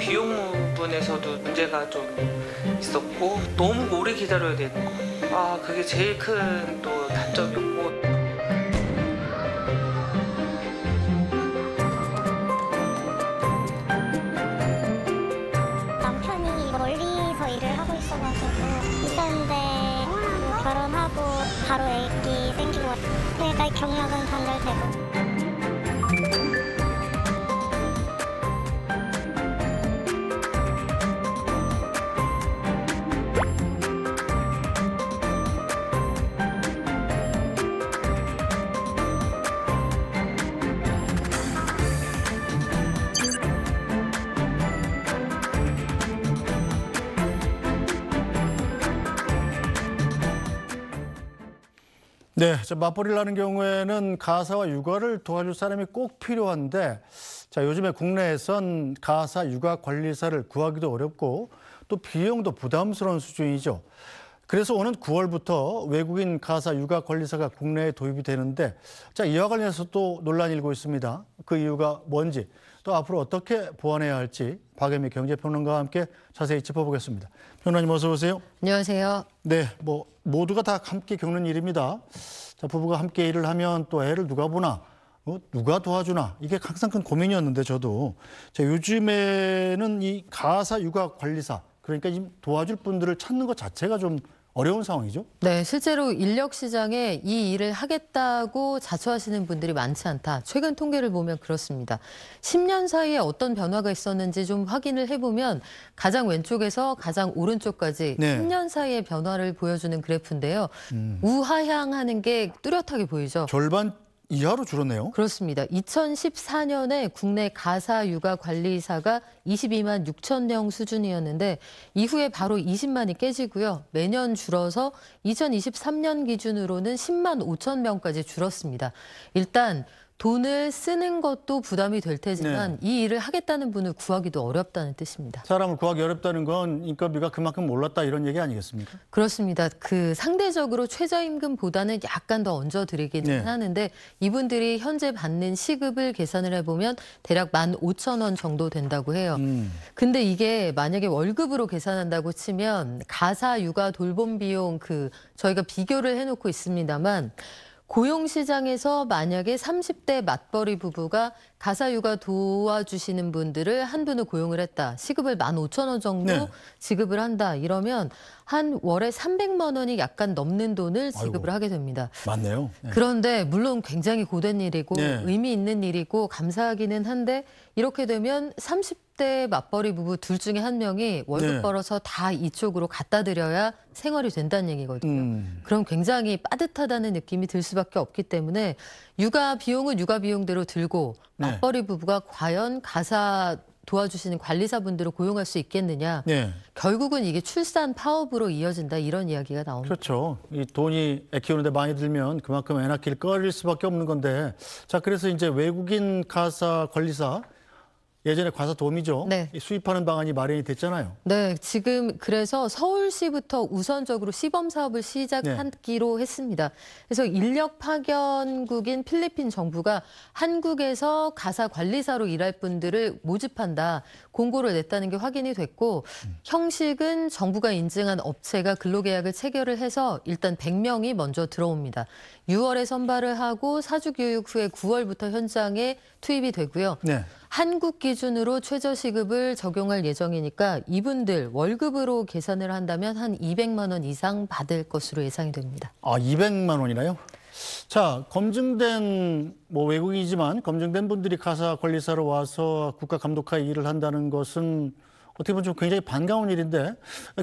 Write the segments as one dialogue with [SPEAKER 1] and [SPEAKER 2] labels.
[SPEAKER 1] 비용 부분에서도 문제가 좀
[SPEAKER 2] 있었고 너무 오래 기다려야 되는 거. 아 그게 제일 큰 또 단점이었고.
[SPEAKER 1] 바로 애기 생기고 그러니까 경력은 단절되고
[SPEAKER 2] 네, 맞벌이를 하는 경우에는 가사와 육아를 도와줄 사람이 꼭 필요한데 자 요즘에 국내에선 가사 육아 관리사를 구하기도 어렵고 또 비용도 부담스러운 수준이죠. 그래서 오는 9월부터 외국인 가사 육아 관리사가 국내에 도입이 되는데 자 이와 관련해서 또 논란이 일고 있습니다. 그 이유가 뭔지 또 앞으로 어떻게 보완해야 할지 박예미 경제평론가와 함께 자세히 짚어보겠습니다. 평론님 어서 오세요. 안녕하세요. 네, 뭐 모두가 다 함께 겪는 일입니다. 자, 부부가 함께 일을 하면 또 애를 누가 보나 어, 누가 도와주나 이게 항상 큰 고민이었는데 저도 자, 요즘에는 이 가사 육아 관리사 그러니까 도와줄 분들을 찾는 것 자체가 좀 어려운 상황이죠?
[SPEAKER 1] 네, 실제로 인력 시장에 이 일을 하겠다고 자처하시는 분들이 많지 않다. 최근 통계를 보면 그렇습니다. 10년 사이에 어떤 변화가 있었는지 좀 확인을 해보면 가장 왼쪽에서 가장 오른쪽까지 네. 10년 사이의 변화를 보여주는 그래프인데요. 음. 우하향하는 게 뚜렷하게 보이죠. 절반 이하로 줄었네요. 그렇습니다. 2014년에 국내 가사 육아 관리사가 22만 6천 명 수준이었는데 이후에 바로 20만이 깨지고요. 매년 줄어서 2023년 기준으로는 10만 5천 명까지 줄었습니다. 일단 돈을 쓰는 것도 부담이 될 테지만 네. 이 일을 하겠다는 분을 구하기도 어렵다는 뜻입니다.
[SPEAKER 2] 사람을 구하기 어렵다는 건 인건비가 그만큼 올랐다 이런 얘기 아니겠습니까?
[SPEAKER 1] 그렇습니다. 그 상대적으로 최저임금보다는 약간 더 얹어드리기는 네. 하는데 이분들이 현재 받는 시급을 계산을 해보면 대략 15,000원 정도 된다고 해요. 음. 근데 이게 만약에 월급으로 계산한다고 치면 가사, 육아, 돌봄 비용 그 저희가 비교를 해놓고 있습니다만 고용시장에서 만약에 30대 맞벌이 부부가 가사육아 도와주시는 분들을 한 분을 고용을 했다. 시급을 15,000원 정도 네. 지급을 한다. 이러면 한 월에 300만 원이 약간 넘는 돈을 지급을 아이고, 하게 됩니다.
[SPEAKER 2] 맞네요. 네.
[SPEAKER 1] 그런데 물론 굉장히 고된 일이고 네. 의미 있는 일이고 감사하기는 한데 이렇게 되면 30대 맞벌이 부부 둘 중에 한 명이 월급 네. 벌어서 다 이쪽으로 갖다 드려야 생활이 된다는 얘기거든요. 음. 그럼 굉장히 빠듯하다는 느낌이 들 수밖에 없기 때문에 육아 비용은 육아 비용대로 들고 네. 맞벌이 부부가 과연 가사 도와주시는 관리사분들을 고용할 수 있겠느냐. 네. 결국은 이게 출산 파업으로 이어진다 이런 이야기가 나옵니다.
[SPEAKER 2] 그렇죠. 이 돈이 애 키우는데 많이 들면 그만큼 애 낳기를 꺼릴 수밖에 없는 건데 자 그래서 이제 외국인 가사 관리사 예전에 과사 도미죠. 우 네. 수입하는 방안이 마련이 됐잖아요.
[SPEAKER 1] 네, 지금 그래서 서울시부터 우선적으로 시범 사업을 시작하기로 네. 했습니다. 그래서 인력 파견국인 필리핀 정부가 한국에서 가사 관리사로 일할 분들을 모집한다 공고를 냈다는 게 확인이 됐고 음. 형식은 정부가 인증한 업체가 근로계약을 체결을 해서 일단 100명이 먼저 들어옵니다. 6월에 선발을 하고 사주 교육 후에 9월부터 현장에 투입이 되고요. 네. 한국 기준으로 최저시급을 적용할 예정이니까 이분들 월급으로 계산을 한다면 한 200만 원 이상 받을 것으로 예상이 됩니다.
[SPEAKER 2] 아, 200만 원이나요? 자, 검증된 뭐 외국이지만 검증된 분들이 가사 관리사로 와서 국가 감독하 일을 한다는 것은 어떻게 보면 좀 굉장히 반가운 일인데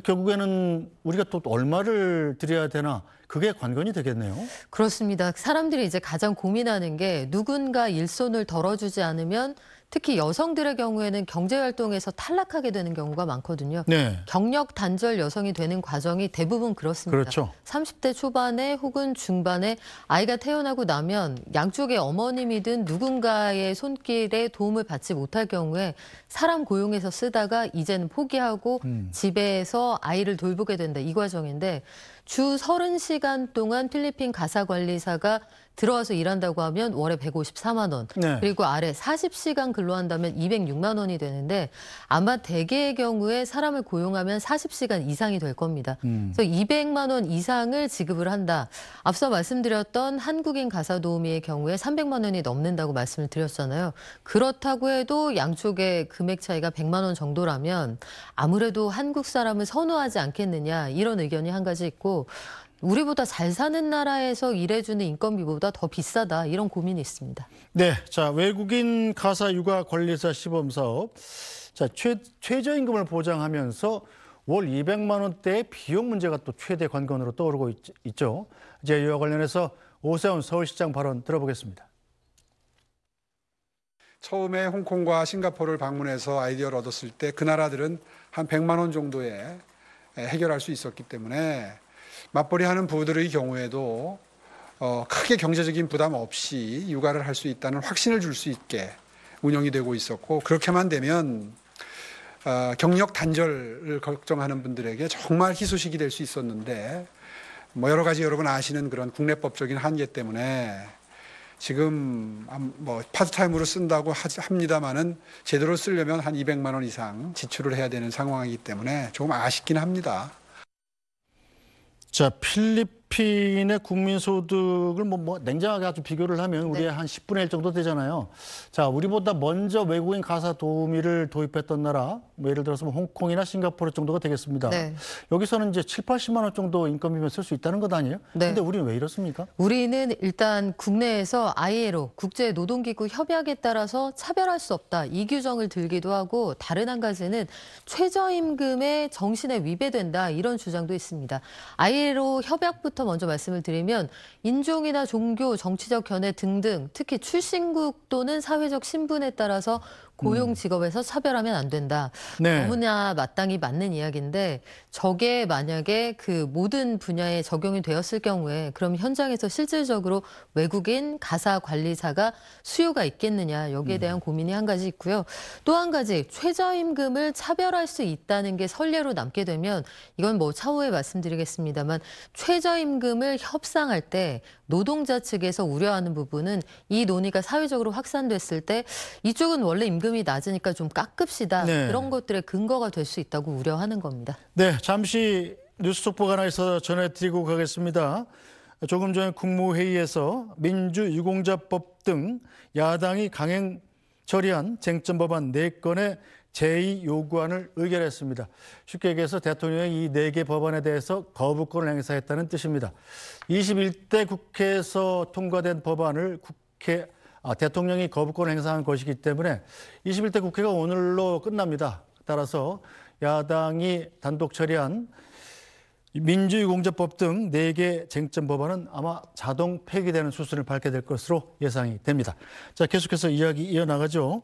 [SPEAKER 2] 결국에는 우리가 또 얼마를 드려야 되나 그게 관건이 되겠네요.
[SPEAKER 1] 그렇습니다. 사람들이 이제 가장 고민하는 게 누군가 일손을 덜어주지 않으면 특히 여성들의 경우에는 경제활동에서 탈락하게 되는 경우가 많거든요. 네. 경력 단절 여성이 되는 과정이 대부분 그렇습니다. 그렇죠. 30대 초반에 혹은 중반에 아이가 태어나고 나면 양쪽의 어머님이든 누군가의 손길에 도움을 받지 못할 경우에 사람 고용해서 쓰다가 이제는 포기하고 음. 집에서 아이를 돌보게 된다 이 과정인데 주 30시간 동안 필리핀 가사 관리사가 들어와서 일한다고 하면 월에 154만 원. 네. 그리고 아래 40시간 근로한다면 206만 원이 되는데 아마 대개의 경우에 사람을 고용하면 40시간 이상이 될 겁니다. 음. 그래서 200만 원 이상을 지급을 한다. 앞서 말씀드렸던 한국인 가사 도우미의 경우에 300만 원이 넘는다고 말씀을 드렸잖아요. 그렇다고 해도 양쪽의 금액 차이가 100만 원 정도라면 아무래도 한국 사람을 선호하지 않겠느냐 이런 의견이 한 가지 있고 우리보다 잘 사는 나라에서 일해주는 인건비보다 더 비싸다 이런 고민이 있습니다.
[SPEAKER 2] 네, 자 외국인 가사 육아 관리사 시범 사업, 자 최, 최저임금을 보장하면서 월 200만 원대의 비용 문제가 또 최대 관건으로 떠오르고 있, 죠 이제 이와 관련해서 오세훈 서울시장 발언 들어보겠습니다. 처음에 홍콩과 싱가포르를 방문해서 아이디어를 얻었을 때 그 나라들은 한 100만 원 정도에 해결할 수 있었기 때문에 맞벌이 하는 부부들의 경우에도 어, 크게 경제적인 부담 없이 육아를 할 수 있다는 확신을 줄 수 있게 운영이 되고 있었고 그렇게만 되면 어, 경력 단절을 걱정하는 분들에게 정말 희소식이 될 수 있었는데 뭐 여러 가지 여러분 아시는 그런 국내법적인 한계 때문에 지금 뭐 파트타임으로 쓴다고 합니다만은 제대로 쓰려면 한 200만 원 이상 지출을 해야 되는 상황이기 때문에 조금 아쉽긴 합니다. 자, 필립 필리핀의 국민소득을 뭐, 뭐 냉정하게 아주 비교를 하면 우리의 네. 한 10분의 1 정도 되잖아요. 자, 우리보다 먼저 외국인 가사 도우미를 도입했던 나라, 뭐 예를 들어서 뭐 홍콩이나 싱가포르 정도가 되겠습니다. 네. 여기서는 이제 7, 80만 원 정도 인건비면 쓸 수 있다는 것 아니에요? 네. 근데 우리는 왜 이렇습니까?
[SPEAKER 1] 우리는 일단 국내에서 ILO, 국제노동기구 협약에 따라서 차별할 수 없다. 이 규정을 들기도 하고 다른 한 가지는 최저임금의 정신에 위배된다. 이런 주장도 있습니다. ILO 협약부터 부부터 먼저 말씀을 드리면 인종이나 종교, 정치적 견해 등등 특히 출신국 또는 사회적 신분에 따라서 고용 음. 직업에서 차별하면 안 된다. 네. 너무나 마땅히 맞는 이야기인데 저게 만약에 그 모든 분야에 적용이 되었을 경우에 그럼 현장에서 실질적으로 외국인 가사 관리사가 수요가 있겠느냐 여기에 음. 대한 고민이 한 가지 있고요. 또 한 가지 최저임금을 차별할 수 있다는 게 선례로 남게 되면 이건 뭐 차후에 말씀드리겠습니다만 최저임금을 협상할 때 노동자 측에서 우려하는 부분은 이 논의가 사회적으로 확산됐을 때 이쪽은 원래 임금 임금이 낮으니까 좀 깎읍시다. 네. 그런 것들의 근거가 될 수 있다고 우려하는 겁니다.
[SPEAKER 2] 네, 잠시 뉴스 속보 하나 있어서 전해드리고 가겠습니다. 조금 전 국무회의에서 민주유공자법 등 야당이 강행 처리한 쟁점 법안 4건의 제의 요구안을 의결했습니다. 쉽게 얘기해서 대통령이 이 4개 법안에 대해서 거부권을 행사했다는 뜻입니다. 21대 국회에서 통과된 법안을 국회 아, 대통령이 거부권을 행사한 것이기 때문에 21대 국회가 오늘로 끝납니다. 따라서 야당이 단독 처리한 민주 공제법 등 4개 쟁점 법안은 아마 자동 폐기되는 수순을 밟게 될 것으로 예상이 됩니다. 자, 계속해서 이야기 이어나가죠.